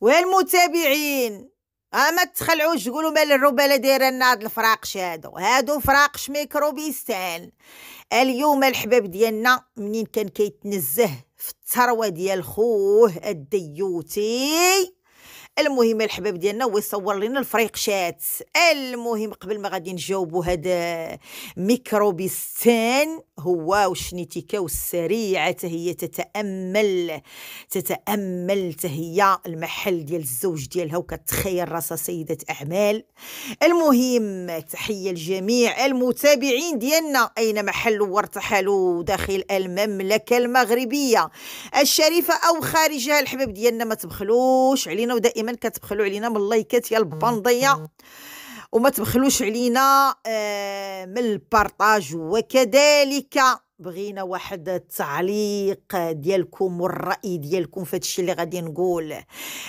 والمتابعين آه، ما تخلعوش تقولوا مال الرباله دايره لنا هاد الفراقش هادو هادو فراقش ميكروبيستان اليوم الحباب ديالنا منين كان كيتنزه في الثروه ديال خوه الديوتي المهم الحباب ديالنا هو يصور لنا الفريق شات المهم قبل ما غادي نجاوبوا هذا ميكروبيستان هو وشنيتيكا والسريعه هي تتامل تتامل تهي المحل ديال الزوج ديالها وكتخيل راسها سيده اعمال المهم تحيه لجميع المتابعين ديالنا اينما حلوا وارتحلوا داخل المملكه المغربيه الشريفه او خارجها الحباب ديالنا ما تبخلوش علينا ودائما دائما كتبخلوا علينا من اللايكات يا البانضية وما تبخلوش علينا آه، من البارطاج وكذلك بغينا واحد التعليق ديالكم والراي ديالكم في هادشي اللي غادي نقول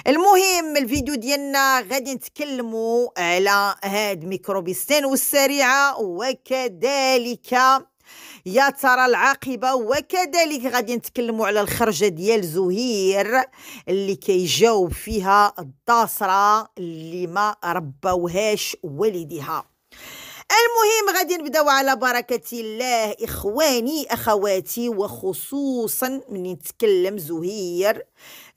المهم الفيديو ديالنا غادي نتكلموا على هاد ميكروبيستين والسريعه السريعه وكذلك يا ترى العاقبه وكذلك غادي نتكلموا على الخرجه ديال زهير اللي كيجاوب فيها الداسره اللي ما ربوهاش والديها المهم غادي نبداو على بركة الله إخواني أخواتي وخصوصا من نتكلم زهير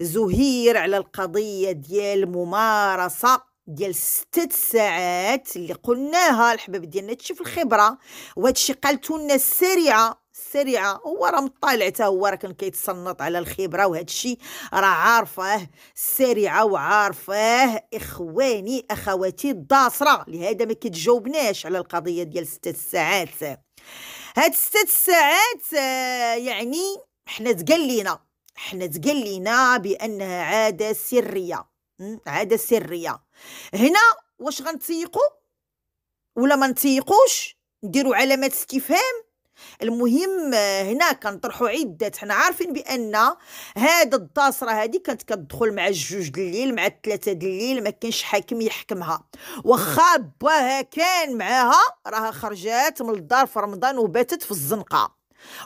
زهير على القضية ديال ممارسة ديال ست ساعات اللي قلناها الحباب ديالنا تشوف الخبره وهذا الشيء قالته لنا السريعه السريعه هو راه مطالع حتى هو راه كان كيتصنط على الخبره وهذا الشيء راه عارفاه السريعه وعارفاه اخواني اخواتي الداصره لهذا ما كتجاوبناش على القضيه ديال ست ساعات هاد ست ساعات آه، يعني حنا تقال لينا حنا تقال لينا بانها عاده سريه عاده سريه هنا واش غنتيقوا ولا ما نتيقوش نديروا علامات استفهام المهم آه، هنا كنطرحوا عدة حنا عارفين بان هذا الضاصره هذه كانت كتدخل مع الجوج الليل مع الثلاثه الليل ما كانش حاكم يحكمها واخا باها كان معاها راها خرجات من الدار في رمضان وباتت في الزنقه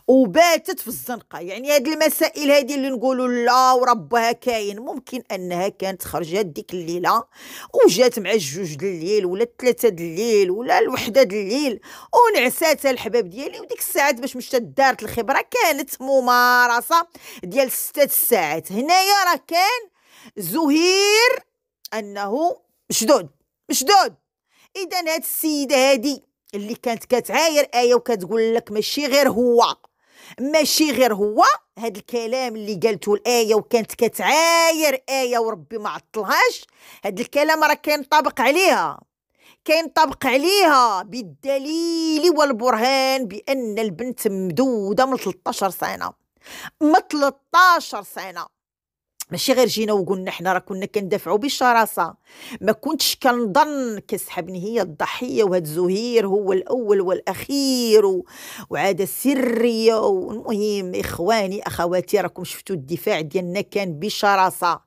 وباتت في الزنقه يعني هذه المسائل هذه اللي نقولوا لا وربها كاين ممكن انها كانت خرجت ديك الليله وجات مع الجوج د الليل ولا الثلاثه د الليل ولا الوحده د الليل ونعسات الحباب ديالي وديك الساعات باش مشات دارت الخبره كانت ممارسه ديال ستة ساعات هنايا راه كان زهير انه مشدود مشدود اذا هاد السيده هادي اللي كانت كتعاير آية وكتقول لك ماشي غير هو ماشي غير هو هاد الكلام اللي قالته الآية وكانت كتعاير آية وربي ما عطلهاش هاد الكلام راه كينطبق عليها كينطبق عليها بالدليل والبرهان بأن البنت مدودة من 13 سنة من 13 سنة ماشي غير جينا وقلنا حنا راه كنا كندافعوا بشراسه ما كنتش كنظن كسحبني هي الضحيه وهاد زهير هو الاول والاخير و... وعاده سريه والمهم اخواني اخواتي راكم شفتوا الدفاع ديالنا كان بشراسه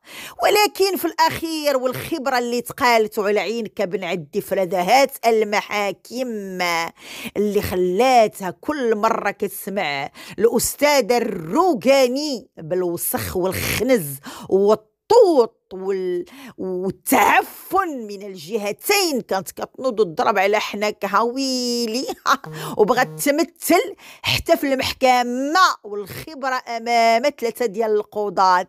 ولكن في الاخير والخبره اللي تقالت على عينك بن عدي فلذهات المحاكم اللي خلاتها كل مره كتسمع الاستاذه الروغاني بالوسخ والخنز Вот тут والضغط وال... والتعفن من الجهتين كانت كتنوض الضرب على حناك هاويلي وبغات تمثل حتى في المحكمه والخبره امام ثلاثه ديال القضاة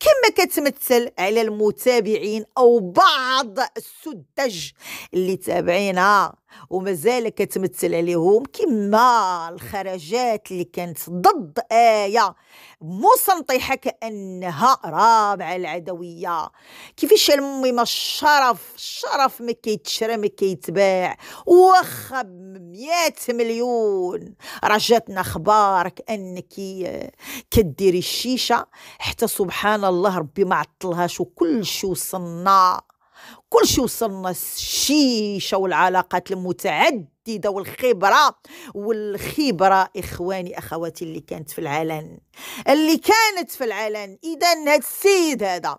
كما كتمثل على المتابعين او بعض السذج اللي تابعينها ومازال كتمثل عليهم كما الخرجات اللي كانت ضد آية مسنطحة كأنها رابعة العدوية كيفاش كيفاش ما الشرف الشرف ما كيتشرى ما كيتباع واخا ب مليون راه اخبارك انك كديري الشيشه حتى سبحان الله ربي ما عطلهاش وكلشي وصلنا كل شيء وصلنا الشيشه والعلاقات المتعدده والخبره والخبره اخواني اخواتي اللي كانت في العلن اللي كانت في العلن اذا هذا السيد هذا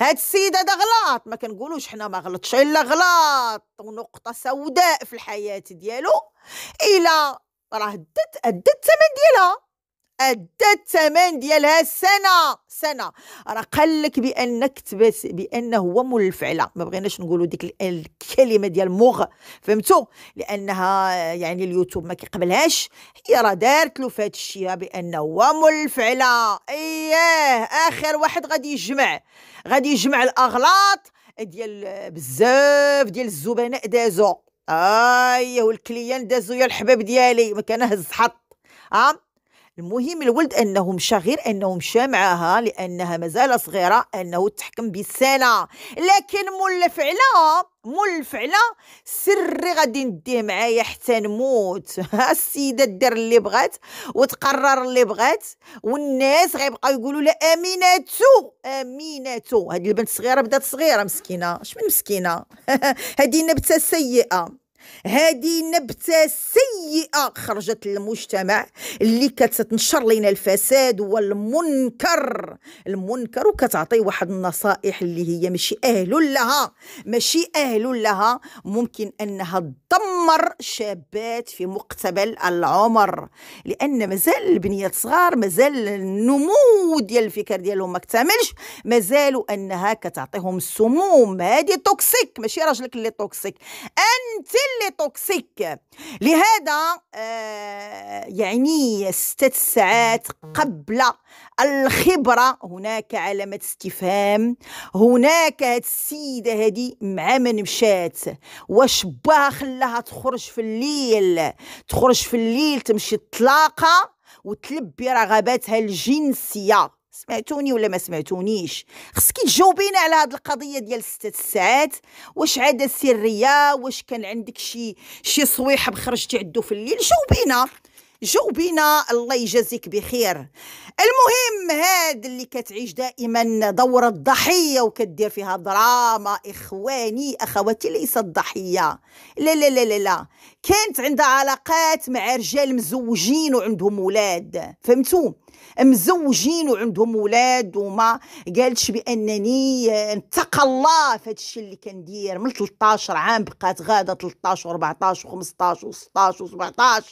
هاد السيده دا غلط ما كنقولوش حنا ما غلطش الا غلط ونقطه سوداء في الحياه ديالو الا راه دت ادت الثمن ديالها أدى الثمن ديالها سنة سنة راه قال لك بأنك كتبت بأن هو مول الفعلة ما بغيناش نقولوا ديك الكلمة ديال موغ فهمتوا لأنها يعني اليوتيوب ما كيقبلهاش هي راه دارت له في هذا الشيء بأن هو مول الفعلة إياه آخر واحد غادي يجمع غادي يجمع الأغلاط ديال بزاف ديال الزبناء دازو آه، أييه والكليان دازو يا الحباب ديالي ما كان هز حط اه المهم الولد انه مشى غير انه مشى معاها لانها مازال صغيره انه تحكم بالسنه لكن مول الفعله مول الفعله سري غادي نديه معايا حتى نموت السيده دير اللي بغات وتقرر اللي بغات والناس غيبقاو يقولوا لها اميناتو اميناتو هذه البنت صغيره بدات صغيره مسكينه من مسكينه هذه نبته سيئه هذه نبتة سيئة خرجت للمجتمع اللي كتنشر لنا الفساد والمنكر المنكر وكتعطي واحد النصائح اللي هي ماشي أهل لها ماشي أهل لها ممكن أنها تدمر شابات في مقتبل العمر لأن مازال البنيات صغار مازال النمو ديال الفكر ديالهم ما اكتملش مازالوا أنها كتعطيهم السموم هذه توكسيك ماشي راجلك اللي توكسيك أنت كل توكسيك لهذا آه، يعني ستة ساعات قبل الخبرة هناك علامة استفهام هناك هاد السيدة هادي مع من مشات واش باها خلاها تخرج في الليل تخرج في الليل تمشي الطلاقة وتلبي رغباتها الجنسيه سمعتوني ولا ما سمعتونيش خصكي تجاوبينا على هذه القضيه ديال ستة الساعات واش عاده سريه واش كان عندك شي شي صويحه خرجتي عندو في الليل جاوبينا جاوبينا الله يجازيك بخير المهم هاد اللي كتعيش دائما دور الضحية وكدير فيها دراما إخواني أخواتي ليست ضحية لا لا لا لا لا كانت عندها علاقات مع رجال مزوجين وعندهم ولاد فهمتوا مزوجين وعندهم ولاد وما قالتش بانني اتقى آه، الله في هذا الشيء اللي كندير من 13 عام بقات غاده 13 و14 و15 و16 و17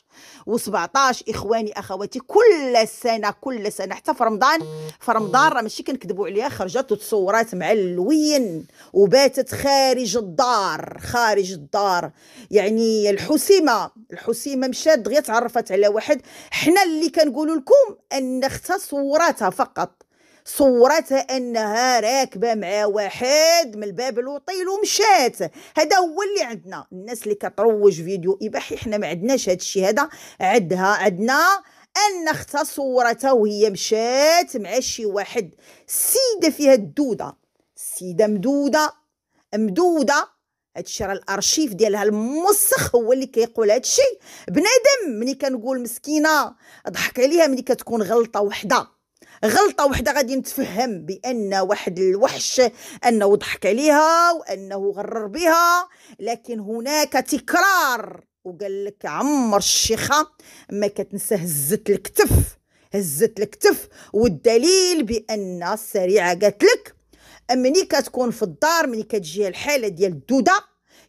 و17 اخواني اخواتي كل سنه كل سنه حتى في رمضان في رمضان راه ماشي كنكذبوا عليها خرجت وتصورات مع اللوين وباتت خارج الدار خارج الدار يعني الحسيمه الحسيمه مشات دغيا تعرفت على واحد حنا اللي كنقولوا لكم ان اختها صورتها فقط صورتها انها راكبه مع واحد من الباب الوطيل ومشات هذا هو اللي عندنا الناس اللي كتروج فيديو اباحي حنا ما عندناش هذا الشيء هذا عندها عندنا ان اختها صورتها وهي مشات مع شي واحد السيده فيها الدوده السيده مدوده مدوده هادشي راه الارشيف ديالها الموسخ هو اللي كيقول هادشي بنادم ملي كنقول مسكينه ضحك عليها ملي كتكون غلطه وحده غلطه وحده غادي نتفهم بان واحد الوحش انه ضحك عليها وانه غرر بها لكن هناك تكرار وقال لك عمر الشيخه ما كتنسى هزت الكتف هزت الكتف والدليل بان السريعه قالت لك ملي كتكون في الدار ملي كتجي الحاله ديال الدوده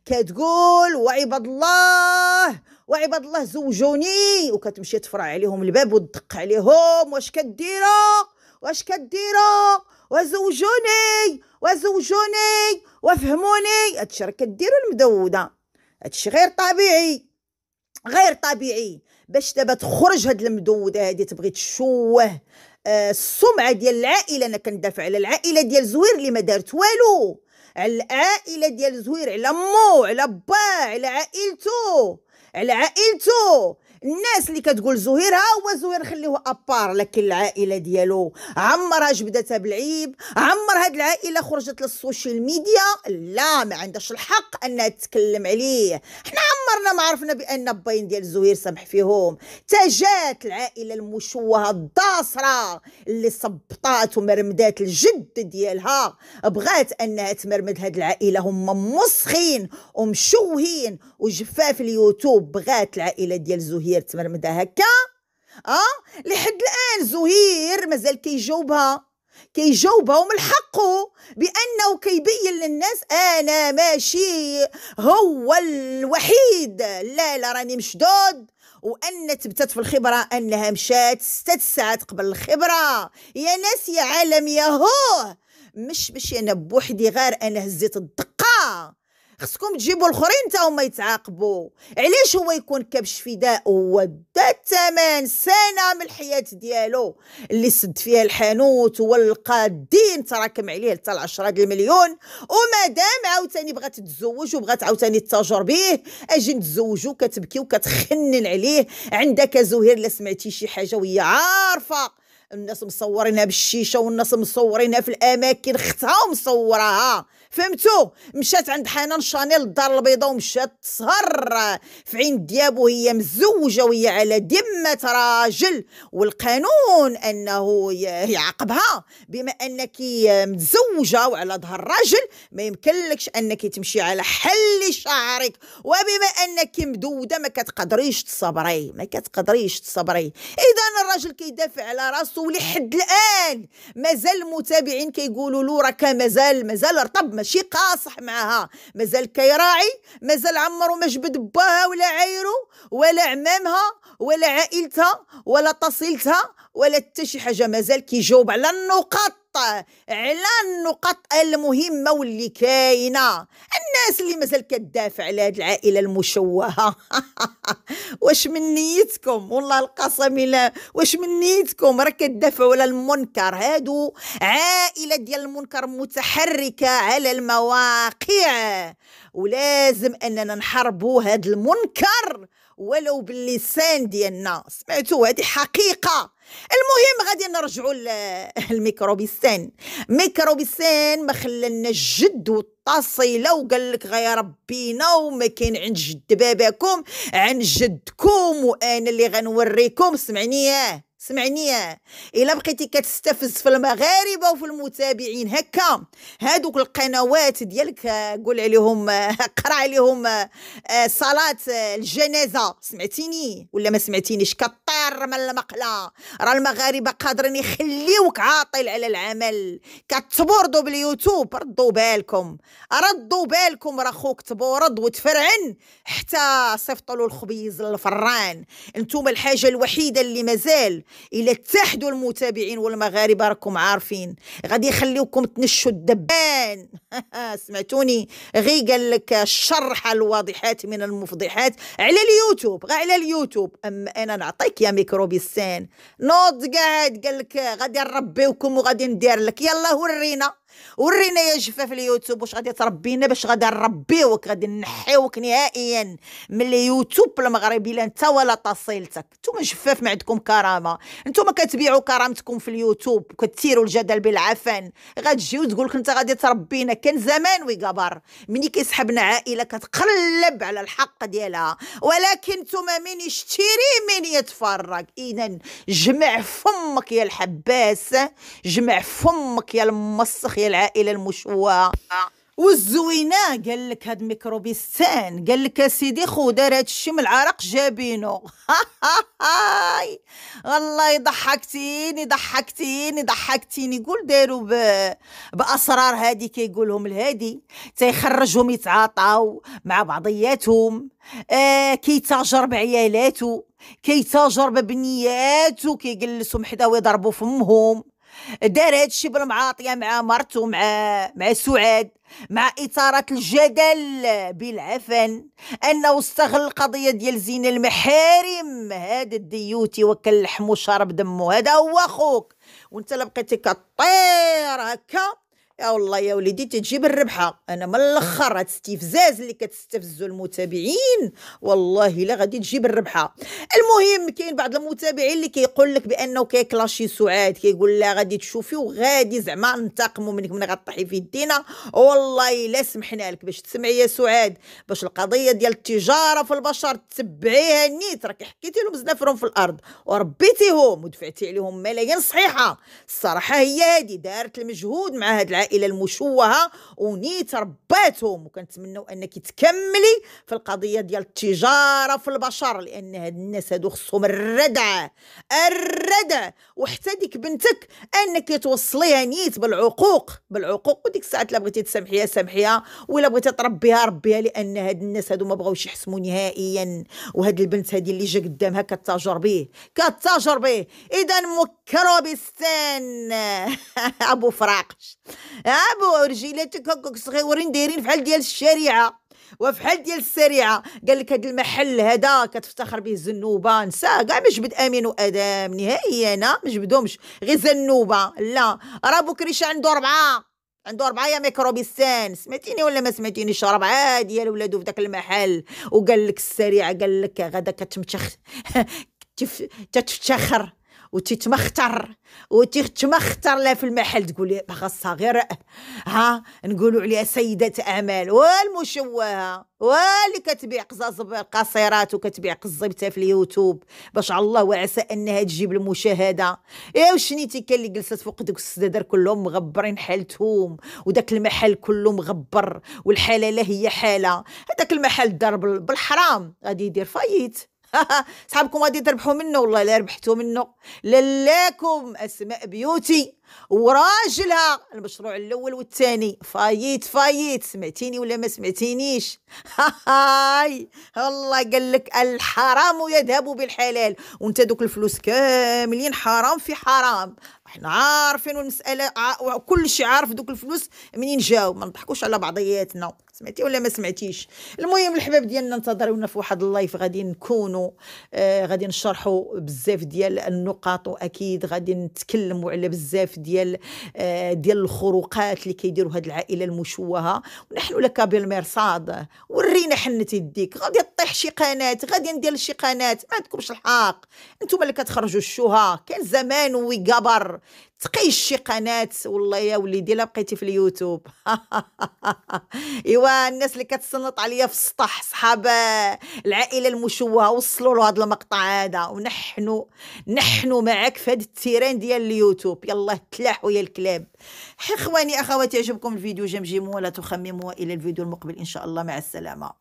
كتقول وعباد الله وعباد الله زوجوني وكتمشي تفرع عليهم الباب وتدق عليهم واش كديروا واش كديروا وزوجوني وزوجوني وفهموني هادشي راه كديروا المدوده هادشي غير طبيعي غير طبيعي باش دابا تخرج هاد المدوده هادي تبغي تشوه آه، السمعه ديال العائله انا كندافع على العائله ديال زوير اللي ما دارت والو على العائله ديال زوير على مو على با على عائلته على عائلته الناس اللي كتقول زهير ها هو زهير خليه ابار لكن العائله ديالو عمرها جبدتها بالعيب عمر هاد العائله خرجت للسوشيال ميديا لا ما عندهاش الحق انها تتكلم عليه حنا عمرنا ما عرفنا بان باين ديال زهير سمح فيهم تجات العائله المشوهه الداصره اللي صبطات ومرمدات الجد ديالها بغات انها تمرمد هاد العائله هما مسخين ومشوهين وجفاف اليوتيوب بغات العائله ديال زهير زهير تمرمدها هكا اه لحد الان زهير مازال كيجاوبها كيجاوبها ومن حقه بانه كيبين للناس انا ماشي هو الوحيد لا لا راني مشدود وان تبتت في الخبره انها مشات ستة ساعات قبل الخبره يا ناس يا عالم يا هو مش باش انا بوحدي غير انا هزيت الدقه خصكم تجيبوا الاخرين تا هما يتعاقبوا علاش هو يكون كبش فداء هو دا الثمن سنه من الحياه ديالو اللي سد فيها الحانوت ولقى الدين تراكم عليه حتى 10 المليون ومادام عاوتاني بغات تتزوج وبغات عاوتاني تتاجر به اجي نتزوجو كتبكي وكتخنن عليه عندك زهير لا سمعتي شي حاجه وهي عارفه الناس مصورينها بالشيشه والناس مصورينها في الاماكن اختها ومصورها فهمتوا مشات عند حنان شانيل الدار البيضاء ومشات تسهر في عين دياب وهي مزوجه وهي على ذمه راجل والقانون انه يعاقبها بما انك متزوجه وعلى ظهر راجل ما يمكنلكش انك تمشي على حل شعرك وبما انك مدوده ما كتقدريش تصبري ما كتقدريش تصبري اذا الراجل كيدافع على راسه ولحد الان مازال المتابعين كيقولوا له راه مازال مازال رطب ماشي قاصح معاها مازال كيراعي مازال عمرو ما جبد باها ولا عايرو ولا عمامها ولا عائلتها ولا تصيلتها ولا حتى شي حاجه مازال كيجاوب على النقاط على النقط المهمه واللي كاينه الناس اللي مازال كتدافع على هاد العائله المشوهه واش من نيتكم والله القسم لا واش من نيتكم راه كتدافعوا على المنكر هادو عائله ديال المنكر متحركه على المواقع ولازم اننا نحاربوا هاد المنكر ولو باللسان ديالنا سمعتو هذه حقيقه المهم غادي نرجعوا للميكروبيسان ميكروبيسان ما خلانا الجد والطاصيله وقال لك غير ربينا وما كاين عند جد باباكم عن جدكم وانا اللي غنوريكم سمعني سمعني الا بقيتي كتستفز في المغاربه وفي المتابعين هكا هادوك القنوات ديالك آه، قول عليهم آه، قرا عليهم آه، صلاه الجنازه سمعتيني ولا ما سمعتينيش كطير من المقله راه المغاربه قادرين يخليوك عاطل على العمل كتبوردو باليوتيوب ردوا بالكم ردوا بالكم راه خوك تبورد وتفرعن حتى صيفطوا له الخبيز للفران انتم الحاجه الوحيده اللي مازال الا اتحدوا المتابعين والمغاربه راكم عارفين غادي يخليوكم تنشوا الدبان سمعتوني غي قال لك الشرح الواضحات من المفضحات على اليوتيوب غير على اليوتيوب اما انا نعطيك يا ميكروبي نوض قاعد قال لك غادي نربيوكم وغادي ندير لك يلا ورينا ورينا يا جفا في اليوتيوب واش غادي تربينا باش غادي نربيوك غادي نحيوك نهائيا من اليوتيوب المغربي لا انت ولا تصيلتك نتوما جفاف ما عندكم كرامه نتوما كتبيعوا كرامتكم في اليوتيوب وكتثيروا الجدل بالعفن غتجي وتقول لك انت غادي تربينا كان زمان وي ويقبر ملي كيسحبنا عائله كتقلب على الحق ديالها ولكن نتوما من يشتري من يتفرج اذا جمع فمك يا الحباس جمع فمك يا المسخ هي العائله المشوهه والزوينه قال لك هاد ميكروبيستان قال لك سيدي خو دار هاد الشم العرق جابينو هاي والله ضحكتيني ضحكتيني ضحكتيني قول داروا باسرار هادي كيقولهم الهادي تيخرجهم يتعاطاو مع بعضياتهم آه كيتاجر بعيالاتو كيتاجر ببنياتو كيجلسهم حدا ويضربوا فمهم دار هاد الشيء بالمعاطيه مع مرته مع مع سعاد مع اثاره الجدل بالعفن انه استغل القضيه ديال زين المحارم هذا الديوتي لحمو وشرب دمه هذا هو اخوك وانت لبقيتي كطير هكا يا والله يا وليدي تجيب الربحه انا من الاخر هاد الاستفزاز اللي كتستفزوا المتابعين والله لا غادي تجيب الربحه المهم كاين بعض المتابعين اللي كيقول لك بانه كيكلاشي سعاد كيقول لا غادي تشوفي وغادي زعما ننتقموا منك من غطحي في يدينا والله لا سمحنا لك باش تسمعي يا سعاد باش القضيه ديال التجاره في البشر تتبعيها نيت راك حكيتي لهم زنافرهم في الارض وربيتيهم ودفعتي عليهم ملايين صحيحه الصراحه هي هادي دارت المجهود مع هاد العائلة العائله المشوهه ونيت رباتهم وكنتمنوا انك تكملي في القضيه ديال التجاره في البشر لان هاد الناس هادو خصهم الردع الردع وحتى ديك بنتك انك توصليها نيت بالعقوق بالعقوق وديك الساعه لا بغيتي تسامحيها سامحيها ولا بغيتي تربيها ربيها لان هاد الناس هادو ما بغاوش يحسموا نهائيا وهاد البنت هادي اللي جا قدامها كتاجر به كتاجر به اذا مكروبستان ابو فراقش ابو رجيلاتك هكاك صغيورين دايرين فحال ديال الشريعه وفحال ديال السريعه قال لك هاد المحل هذا كتفتخر به الزنوبه نسى كاع ما جبد امين وادم نهائيا انا ما جبدهمش غير زنوبه لا راه بوكريشه عنده اربعه عنده اربعه يا ميكروبيسان سمعتيني ولا ما سمعتينيش اربعه ديال ولادو في داك المحل وقال لك السريعه قال لك غدا كتمتخ تتفتخر وتتمختر وتتمختر لا في المحل تقول لي خاصها غير ها نقولوا عليها سيدة أعمال والمشوهة واللي كتبيع قصص قصيرات وكتبيع قصيبتها في اليوتيوب باش على الله وعسى انها تجيب المشاهده يا إيه، وشنيتي كان اللي جلست فوق دوك السدادر كلهم مغبرين حالتهم وداك المحل كله مغبر والحاله لا هي حاله هذاك المحل دار بالحرام غادي يدير فايت صحابكم غادي تربحوا منه والله لا ربحتوا منه لالاكم اسماء بيوتي وراجلها المشروع الاول والثاني فايت فايت سمعتيني ولا ما سمعتينيش هاي الله قال لك الحرام يذهب بالحلال وانت دوك الفلوس كاملين حرام في حرام احنا عارفين المساله كل شيء عارف دوك الفلوس منين جاو ما نضحكوش على بعضياتنا سمعتي ولا ما سمعتيش المهم الحباب ديالنا انتظرونا في واحد اللايف غادي نكونوا آه غادي نشرحوا بزاف ديال النقاط واكيد غادي نتكلموا على بزاف ديال آه، ديال الخروقات اللي كيديروا هاد العائله المشوهه ونحن لك بالمرصاد ورينا حنة يديك غادي تطيح شي قناه غادي ندير شي قناه ما عندكمش الحق انتم اللي كتخرجوا الشوها كان زمان ويقبر تقيش شي قناه والله يا وليدي لا بقيتي في اليوتيوب ايوا الناس اللي كتسنط عليا في السطح صحاب العائله المشوهه وصلوا له هذا المقطع هذا ونحن نحن معك في هذا التيران ديال اليوتيوب يلا تلاحوا يا الكلاب اخواني اخواتي عجبكم الفيديو جمجموه لا تخمموا الى الفيديو المقبل ان شاء الله مع السلامه